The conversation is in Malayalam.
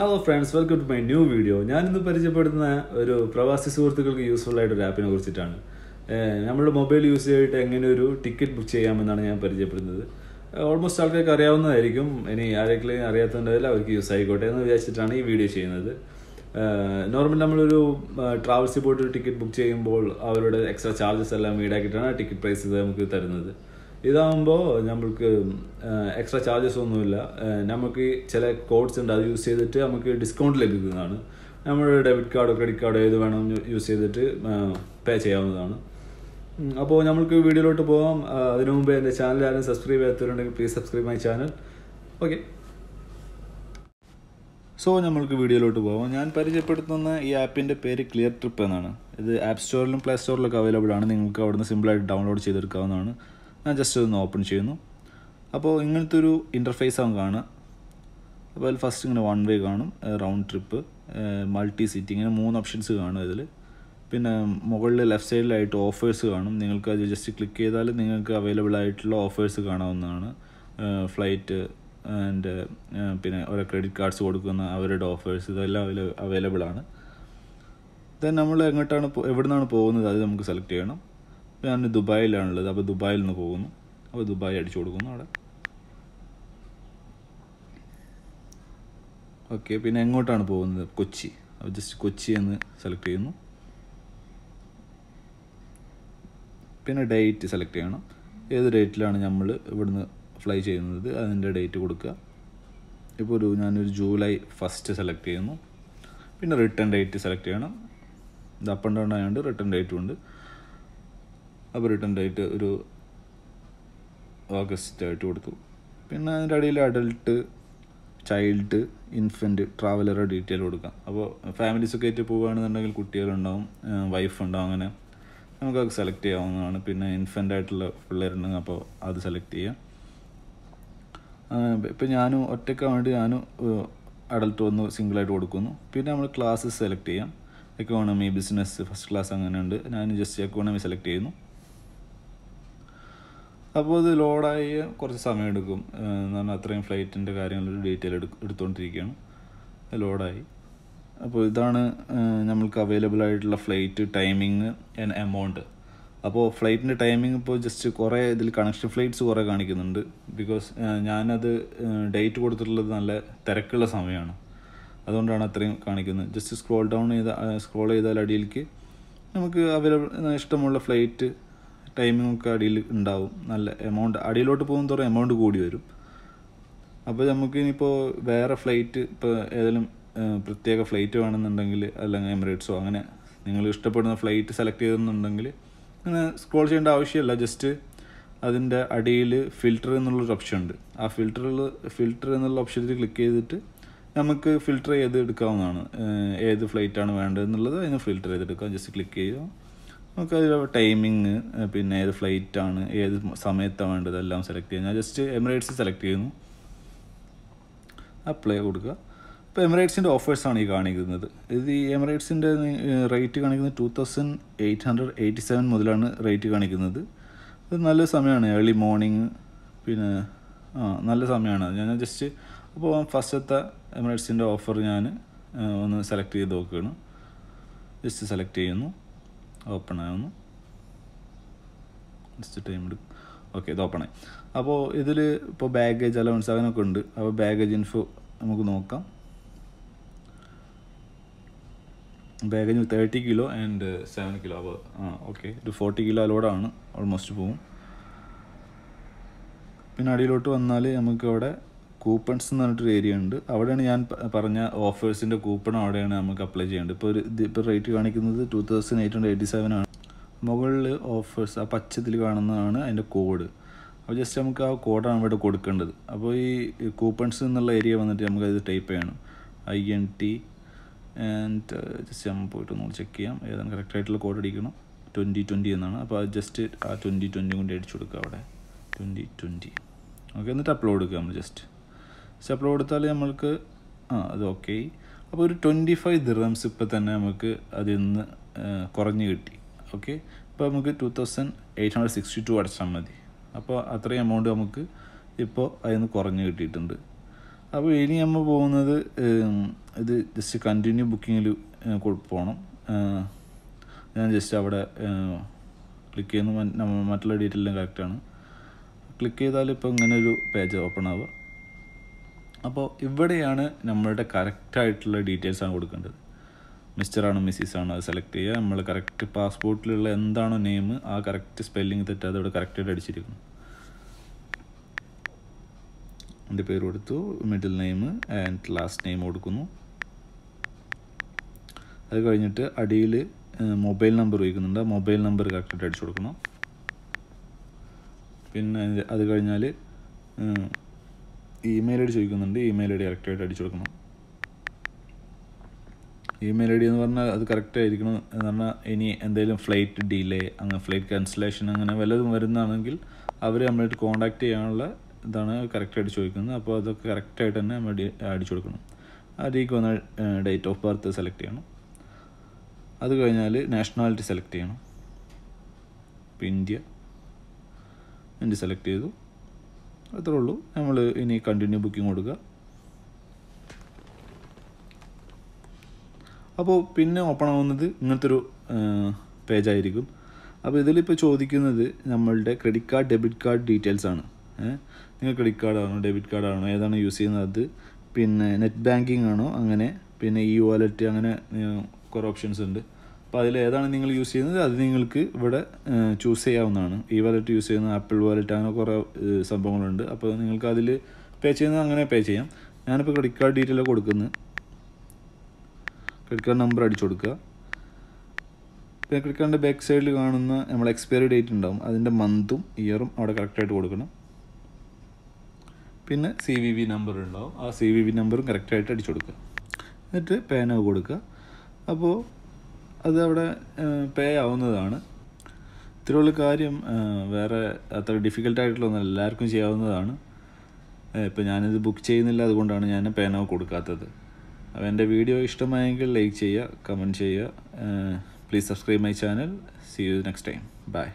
hello friends welcome to my new video ഞാനിന്ന് പരിചയപ്പെടുന്ന ഒരു പ്രവാസി സുഹൃത്തുക്കൾക്ക് യൂസ്ഫുൾ ആയിട്ട് ഒരു ആപ്പിനെ കുറിച്ചിട്ടാണ് നമ്മുടെ മൊബൈൽ യൂസ് ചെയ്തിട്ട് എങ്ങനെ ഒരു ടിക്കറ്റ് ബുക്ക് ചെയ്യാമെന്നാണ് ഞാൻ പരിചയപ്പെടുന്നത് ഓൾമോസ്റ്റ് ആൾക്കാർക്ക് അറിയാവുന്നതായിരിക്കും ഇനി ആരെങ്കിലും അറിയാത്തതിൻ്റെ അവർക്ക് യൂസ് ആയിക്കോട്ടെ എന്ന് വിചാരിച്ചിട്ടാണ് ഈ വീഡിയോ ചെയ്യുന്നത് നോർമൽ നമ്മളൊരു ട്രാവൽസിൽ പോയിട്ട് ഒരു ടിക്കറ്റ് ബുക്ക് ചെയ്യുമ്പോൾ അവരുടെ എക്സ്ട്രാ ചാർജസ് എല്ലാം ഈടാക്കിയിട്ടാണ് ടിക്കറ്റ് പ്രൈസ് നമുക്ക് തരുന്നത് ഇതാകുമ്പോൾ നമ്മൾക്ക് എക്സ്ട്രാ ചാർജസ് ഒന്നുമില്ല നമുക്ക് ചില കോഡ്സ് ഉണ്ട് അത് യൂസ് ചെയ്തിട്ട് നമുക്ക് ഡിസ്കൗണ്ട് ലഭിക്കുന്നതാണ് നമ്മൾ ഡെബിറ്റ് കാർഡോ ക്രെഡിറ്റ് കാർഡോ ഏത് വേണം യൂസ് ചെയ്തിട്ട് പേ ചെയ്യാവുന്നതാണ് അപ്പോൾ നമ്മൾക്ക് വീഡിയോയിലോട്ട് പോകാം അതിനു മുമ്പ് എൻ്റെ ചാനൽ ആരും സബ്സ്ക്രൈബ് ചെയ്യാത്തവരുണ്ടെങ്കിൽ please subscribe my channel okay so നമ്മൾക്ക് വീഡിയോയിലോട്ട് പോകാം ഞാൻ പരിചയപ്പെടുത്തുന്ന ഈ ആപ്പിൻ്റെ പേര് ക്ലിയർ ട്രിപ്പ് എന്നാണ് ഇത് ആപ്പ് സ്റ്റോറിലും പ്ലേ സ്റ്റോറിലൊക്കെ അവൈലബിൾ ആണ് നിങ്ങൾക്ക് അവിടുന്ന് സിമ്പിളായിട്ട് ഡൗൺലോഡ് ചെയ്തെടുക്കാവുന്നതാണ് ഞാൻ ജസ്റ്റ് ഒന്ന് ഓപ്പൺ ചെയ്യുന്നു അപ്പോൾ ഇങ്ങനത്തെ ഒരു ഇൻ്റർഫേസ് ആണ് കാണുക അപ്പോൾ അതിൽ ഫസ്റ്റ് ഇങ്ങനെ വൺ വേ കാണും റൗണ്ട് ട്രിപ്പ് മൾട്ടി സീറ്റ് ഇങ്ങനെ മൂന്ന് ഓപ്ഷൻസ് കാണും ഇതിൽ പിന്നെ മുകളിൽ ലെഫ്റ്റ് സൈഡിലായിട്ട് ഓഫേഴ്സ് കാണും നിങ്ങൾക്ക് അത് ജസ്റ്റ് ക്ലിക്ക് ചെയ്താൽ നിങ്ങൾക്ക് അവൈലബിൾ ആയിട്ടുള്ള ഓഫേഴ്സ് കാണാവുന്നതാണ് ഫ്ലൈറ്റ് ആൻഡ് പിന്നെ ഓരോ ക്രെഡിറ്റ് കാർഡ്സ് കൊടുക്കുന്ന അവരുടെ ഓഫേഴ്സ് ഇതെല്ലാം അവൈലബിൾ ആണ് ദെൻ നമ്മൾ എങ്ങോട്ടാണ് എവിടെ നിന്നാണ് പോകുന്നത് അത് നമുക്ക് സെലക്ട് ചെയ്യണം ഞാൻ ദുബായിലാണുള്ളത് അപ്പോൾ ദുബായിൽ നിന്ന് പോകുന്നു അപ്പോൾ ദുബായ് അടിച്ചു കൊടുക്കുന്നു അവിടെ ഓക്കെ പിന്നെ എങ്ങോട്ടാണ് പോകുന്നത് കൊച്ചി അപ്പോൾ ജസ്റ്റ് കൊച്ചി എന്ന് സെലക്ട് ചെയ്യുന്നു പിന്നെ ഡേറ്റ് സെലക്ട് ചെയ്യണം ഏത് ഡേറ്റിലാണ് നമ്മൾ ഇവിടുന്ന് ഫ്ലൈ ചെയ്യുന്നത് അതിൻ്റെ ഡേറ്റ് കൊടുക്കുക ഇപ്പോൾ ഒരു ഞാനൊരു ജൂലൈ ഫസ്റ്റ് സെലക്ട് ചെയ്യുന്നു പിന്നെ റിട്ടേൺ ഡേറ്റ് സെലക്ട് ചെയ്യണം ഇത് അപ്പ് ആൻഡ് ഡൗൺ ആയതുകൊണ്ട് റിട്ടേൺ ഡേറ്റും ഉണ്ട് അവർ റിട്ടേൺ ഡേറ്റ് ഒരു ഓഗസ്റ്റ് ആയിട്ട് കൊടുത്തു പിന്നെ അതിൻ്റെ ഇടയിൽ അഡൽട്ട് ചൈൽഡ് ഇൻഫൻറ്റ് ട്രാവലറുടെ ഡീറ്റെയിൽ കൊടുക്കാം അപ്പോൾ ഫാമിലീസൊക്കെ ആയിട്ട് പോവുകയാണെന്നുണ്ടെങ്കിൽ കുട്ടികളുണ്ടാവും വൈഫ് ഉണ്ടാവും അങ്ങനെ നമുക്കത് സെലക്ട് ചെയ്യാവുന്നതാണ് പിന്നെ ഇൻഫൻ്റ് ആയിട്ടുള്ള പിള്ളേരുണ്ടെങ്കിൽ അപ്പോൾ അത് സെലക്ട് ചെയ്യാം ഇപ്പം ഞാനും ഒറ്റയ്ക്ക് വേണ്ടി ഞാനും അഡൽട്ട് വന്ന് സിംഗിളായിട്ട് കൊടുക്കുന്നു പിന്നെ നമ്മൾ ക്ലാസ് സെലക്ട് ചെയ്യാം എക്കോണമി ബിസിനസ് ഫസ്റ്റ് ക്ലാസ് അങ്ങനെയുണ്ട് ഞാൻ ജസ്റ്റ് എക്കോണമി സെലക്ട് ചെയ്യുന്നു അപ്പോൾ ഇത് ലോഡായി കുറച്ച് സമയമെടുക്കും എന്ന് പറഞ്ഞാൽ അത്രയും ഫ്ലൈറ്റിൻ്റെ കാര്യങ്ങളൊരു ഡീറ്റെയിൽ എടു എടുത്തുകൊണ്ടിരിക്കുകയാണ് ലോഡായി അപ്പോൾ ഇതാണ് നമ്മൾക്ക് അവൈലബിൾ ആയിട്ടുള്ള ഫ്ലൈറ്റ് ടൈമിങ് ആൻഡ് എമൗണ്ട് അപ്പോൾ ഫ്ലൈറ്റിൻ്റെ ടൈമിംഗ് ഇപ്പോൾ ജസ്റ്റ് കുറേ ഇതിൽ കണക്ഷൻ ഫ്ലൈറ്റ്സ് കുറേ കാണിക്കുന്നുണ്ട് ബിക്കോസ് ഞാനത് ഡേറ്റ് കൊടുത്തിട്ടുള്ളത് നല്ല തിരക്കുള്ള സമയമാണ് അതുകൊണ്ടാണ് അത്രയും കാണിക്കുന്നത് ജസ്റ്റ് സ്ക്രോൾ ഡൗൺ ചെയ്ത സ്ക്രോൾ ചെയ്താൽ അടിയിലേക്ക് നമുക്ക് അവൈലബിൾ ഇഷ്ടമുള്ള ഫ്ലൈറ്റ് ടൈമിങ്ങൊക്കെ അടിയിൽ ഉണ്ടാവും നല്ല എമൗണ്ട് അടിയിലോട്ട് തോറും എമൗണ്ട് കൂടി വരും അപ്പോൾ നമുക്ക് ഇനിയിപ്പോൾ വേറെ ഫ്ലൈറ്റ് ഇപ്പോൾ ഏതെങ്കിലും പ്രത്യേക ഫ്ലൈറ്റ് വേണമെന്നുണ്ടെങ്കിൽ അല്ലെങ്കിൽ എമിറേറ്റ്സോ അങ്ങനെ നിങ്ങൾ ഇഷ്ടപ്പെടുന്ന ഫ്ലൈറ്റ് സെലക്ട് ചെയ്തെന്നുണ്ടെങ്കിൽ അങ്ങനെ സ്ക്രോൾ ചെയ്യേണ്ട ആവശ്യമില്ല ജസ്റ്റ് അതിൻ്റെ അടിയിൽ ഫിൽറ്റർ എന്നുള്ളൊരു ഓപ്ഷൻ ഉണ്ട് ആ ഫിൽറ്ററിൽ ഫിൽറ്റർ എന്നുള്ള ഓപ്ഷനിൽ ക്ലിക്ക് ചെയ്തിട്ട് നമുക്ക് ഫിൽറ്റർ ചെയ്ത് എടുക്കാവുന്നതാണ് ഏത് ഫ്ലൈറ്റാണ് വേണ്ടതെന്നുള്ളത് അതിന് ഫിൽറ്റർ ചെയ്തെടുക്കാം ജസ്റ്റ് ക്ലിക്ക് ചെയ്യുക നമുക്ക് അതിൽ ടൈമിങ് പിന്നെ ഏത് ഫ്ലൈറ്റാണ് ഏത് സമയത്താണ് വേണ്ടത് എല്ലാം സെലക്ട് ചെയ്യുക ഞാൻ ജസ്റ്റ് എമിറേറ്റ്സ് സെലക്ട് ചെയ്യുന്നു അപ്ലൈ കൊടുക്കുക അപ്പോൾ എമിറേറ്റ്സിൻ്റെ ഓഫേഴ്സാണ് ഈ കാണിക്കുന്നത് ഇത് ഈ എമിറേറ്റ്സിൻ്റെ റേറ്റ് കാണിക്കുന്നത് two thousand eight hundred eighty seven മുതലാണ് റേറ്റ് കാണിക്കുന്നത് അത് നല്ല സമയമാണ് ഏർലി മോർണിംഗ് പിന്നെ ആ നല്ല സമയമാണ് ഞാൻ ജസ്റ്റ് അപ്പോൾ ഫസ്റ്റത്തെ എമിറേറ്റ്സിൻ്റെ ഓഫർ ഞാൻ ഒന്ന് സെലക്ട് ചെയ്ത് നോക്കുകയാണ് ജസ്റ്റ് സെലക്ട് ചെയ്യുന്നു ഓപ്പൺ ആവുന്നു ജസ്റ്റ് ടൈം എടുക്കും ഓക്കെ ഇത് ഓപ്പൺ ആയി അപ്പോൾ ഇതിൽ ഇപ്പോൾ ബാഗേജ് അലവൻസ് അങ്ങനെയൊക്കെ ഉണ്ട് അപ്പോൾ ബാഗേജ് ഇൻഫോ നമുക്ക് നോക്കാം baggage thirty kilo and seven kilo അപ്പോൾ ആ ഓക്കെ ഒരു ഫോർട്ടി കിലോ അലോഡാണ് ഓൾമോസ്റ്റ് പോവും പിന്നെ അടിയിലോട്ട് വന്നാൽ നമുക്കവിടെ കൂപ്പൺസ് എന്ന് പറഞ്ഞിട്ടൊരു ഏരിയ ഉണ്ട് അവിടെയാണ് ഞാൻ പറഞ്ഞ ഓഫേഴ്സിൻ്റെ കൂപ്പൺ അവിടെയാണ് നമുക്ക് അപ്ലൈ ചെയ്യേണ്ടത് ഇപ്പോൾ ഒരു ഇത് ഇപ്പോൾ റേറ്റ് കാണിക്കുന്നത് two thousand eight hundred eighty seven ആണ് മുകളിൽ ഓഫേഴ്സ് ആ പച്ചത്തിൽ കാണുന്നതാണ് അതിൻ്റെ കോഡ് അപ്പോൾ ജസ്റ്റ് നമുക്ക് ആ കോഡാണ് ഇവിടെ കൊടുക്കേണ്ടത് അപ്പോൾ ഈ കൂപ്പൺസ് എന്നുള്ള ഏരിയ വന്നിട്ട് നമുക്ക് അത് ടൈപ്പ് ചെയ്യണം I N T and just നമ്മൾ പോയിട്ട് ഒന്ന് ചെക്ക് ചെയ്യാം ഏതാണ് കറക്റ്റായിട്ടുള്ള കോഡ് അടിക്കണം ട്വൻറ്റി ട്വൻറ്റി എന്നാണ് അപ്പോൾ ജസ്റ്റ് ആ ട്വൻറ്റി ട്വൻറ്റി കൊണ്ട് അടിച്ചു കൊടുക്കുക അവിടെ ട്വൻറ്റി ട്വൻറ്റി ഓക്കെ എന്നിട്ട് അപ്ലോഡ് കൊടുക്കുക നമ്മൾ ജസ്റ്റ് സ്റ്റെപ്പ് കൊടുത്താൽ നമ്മൾക്ക് ആ അത് ഓക്കെ അപ്പോൾ ഒരു ട്വൻറ്റി ഫൈവ് ദിറംസ് ഇപ്പോൾ തന്നെ നമുക്ക് അതിൽ നിന്ന് കുറഞ്ഞ് കിട്ടി ഓക്കെ ഇപ്പോൾ നമുക്ക് two thousand eight hundred sixty two അടച്ചാൽ മതി അപ്പോൾ അത്രയും എമൗണ്ട് നമുക്ക് ഇപ്പോൾ അതിൽ നിന്ന് കുറഞ്ഞ് കിട്ടിയിട്ടുണ്ട് അപ്പോൾ ഇനി നമ്മൾ പോകുന്നത് ഇത് ജസ്റ്റ് കണ്ടിന്യൂ ബുക്കിങ്ങിൽ പോകണം ഞാൻ ജസ്റ്റ് അവിടെ ക്ലിക്ക് ചെയ്യുന്ന മറ്റുള്ള ഡീറ്റെയിലും കറക്റ്റാണ് ക്ലിക്ക് ചെയ്താൽ ഇപ്പോൾ ഇങ്ങനെ ഒരു പേജ് ഓപ്പൺ ആവുക അപ്പോൾ ഇവിടെയാണ് നമ്മളുടെ കറക്റ്റായിട്ടുള്ള ഡീറ്റെയിൽസ് ആണ് കൊടുക്കേണ്ടത് മിസ്റ്റർ ആണോ മിസ്സിസ് ആണോ അത് സെലക്ട് ചെയ്യുക നമ്മൾ കറക്റ്റ് പാസ്പോർട്ടിലുള്ള എന്താണോ നെയിം ആ കറക്റ്റ് സ്പെല്ലിംഗ് തെറ്റാതെ ഇവിടെ കറക്റ്റായിട്ട് അടിച്ചിരിക്കുന്നു എൻ്റെ പേര് കൊടുത്തു middle name and last name കൊടുക്കുന്നു അത് കഴിഞ്ഞിട്ട് അടിയിൽ മൊബൈൽ നമ്പർ ഉപയോഗിക്കുന്നുണ്ട് മൊബൈൽ നമ്പർ കറക്റ്റായിട്ട് അടിച്ചു കൊടുക്കണം പിന്നെ അത് കഴിഞ്ഞാൽ ഇമെയിൽ ഐ ഡി ചോദിക്കുന്നുണ്ട് ഇമെയിൽ ഐ ഡി കറക്റ്റായിട്ട് അടിച്ചു കൊടുക്കണം ഇമെയിൽ ഐ ഡി എന്ന് പറഞ്ഞാൽ അത് കറക്റ്റ് ആയിരിക്കണം എന്ന് പറഞ്ഞാൽ ഇനി എന്തെങ്കിലും ഫ്ലൈറ്റ് ഡിലേ അങ്ങനെ ഫ്ലൈറ്റ് ക്യാൻസലേഷൻ അങ്ങനെ വല്ലതും വരുന്നതാണെങ്കിൽ അവർ നമ്മളായിട്ട് കോൺടാക്ട് ചെയ്യാനുള്ള ഇതാണ് കറക്റ്റായിട്ട് ചോദിക്കുന്നത് അപ്പോൾ അതൊക്കെ കറക്റ്റായിട്ട് തന്നെ നമ്മൾ അടിച്ചു കൊടുക്കണം അതിലേക്ക് വന്ന ഡേറ്റ് ഓഫ് ബർത്ത് സെലക്ട് ചെയ്യണം അത് കഴിഞ്ഞാൽ നാഷണാലിറ്റി സെലക്ട് ചെയ്യണം ഇപ്പോൾ ഇന്ത്യ ഇന്ത്യ സെലക്ട് ചെയ്തു അത്രേ ഉള്ളൂ നമ്മൾ ഇനി കണ്ടിന്യൂ ബുക്കിംഗ് കൊടുക്കുക അപ്പോൾ പിന്നെ ഓപ്പൺ ആവുന്നത് ഇങ്ങനത്തെ ഒരു പേജായിരിക്കും അപ്പോൾ ഇതിലിപ്പോൾ ചോദിക്കുന്നത് നമ്മളുടെ credit card debit card details ആണ് നിങ്ങൾ ക്രെഡിറ്റ് കാർഡാണോ ഡെബിറ്റ് കാർഡാണോ ഏതാണ് യൂസ് ചെയ്യുന്നത് അത് പിന്നെ നെറ്റ് ബാങ്കിങ് ആണോ അങ്ങനെ പിന്നെ ഇ വാലറ്റ് അങ്ങനെ കുറേ ഓപ്ഷൻസ് ഉണ്ട് അപ്പോൾ അതിൽ ഏതാണ് നിങ്ങൾ യൂസ് ചെയ്യുന്നത് അത് നിങ്ങൾക്ക് ഇവിടെ ചൂസ് ചെയ്യാവുന്നതാണ് ഈ വാലറ്റ് യൂസ് ചെയ്യുന്ന ആപ്പിൾ വാലറ്റ് അങ്ങനെ കുറേ സംഭവങ്ങളുണ്ട് അപ്പോൾ നിങ്ങൾക്ക് അതിൽ പേ ചെയ്യുന്നത് അങ്ങനെ പേ ചെയ്യാം ഞാനിപ്പോൾ ക്രെഡിറ്റ് കാർഡ് ഡീറ്റെയിൽ കൊടുക്കുന്നത് ക്രെഡിറ്റ് കാർഡ് നമ്പർ അടിച്ചു കൊടുക്കുക പിന്നെ ക്രെഡിറ്റ് കാർഡിൻ്റെ ബാക്ക് സൈഡിൽ കാണുന്ന നമ്മൾ എക്സ്പയറി ഡേറ്റ് ഉണ്ടാവും അതിൻ്റെ മന്തും ഇയറും അവിടെ കറക്റ്റായിട്ട് കൊടുക്കണം പിന്നെ സി വി വി നമ്പർ ഉണ്ടാവും ആ സി വി വി നമ്പറും കറക്റ്റായിട്ട് അടിച്ചു കൊടുക്കുക എന്നിട്ട് പേന കൊടുക്കുക അപ്പോൾ അത് പേ ആവുന്നതാണ് ഇത്രയുള്ള കാര്യം വേറെ അത്ര ഡിഫിക്കൽട്ടായിട്ടുള്ള ഒന്നും എല്ലാവർക്കും ചെയ്യാവുന്നതാണ് ഇപ്പം ഞാനിത് ബുക്ക് ചെയ്യുന്നില്ല അതുകൊണ്ടാണ് ഞാൻ പേനോ കൊടുക്കാത്തത് അപ്പോൾ എൻ്റെ വീഡിയോ ഇഷ്ടമായെങ്കിൽ ലൈക്ക് ചെയ്യുക കമൻറ്റ് ചെയ്യുക please subscribe my channel see you next time by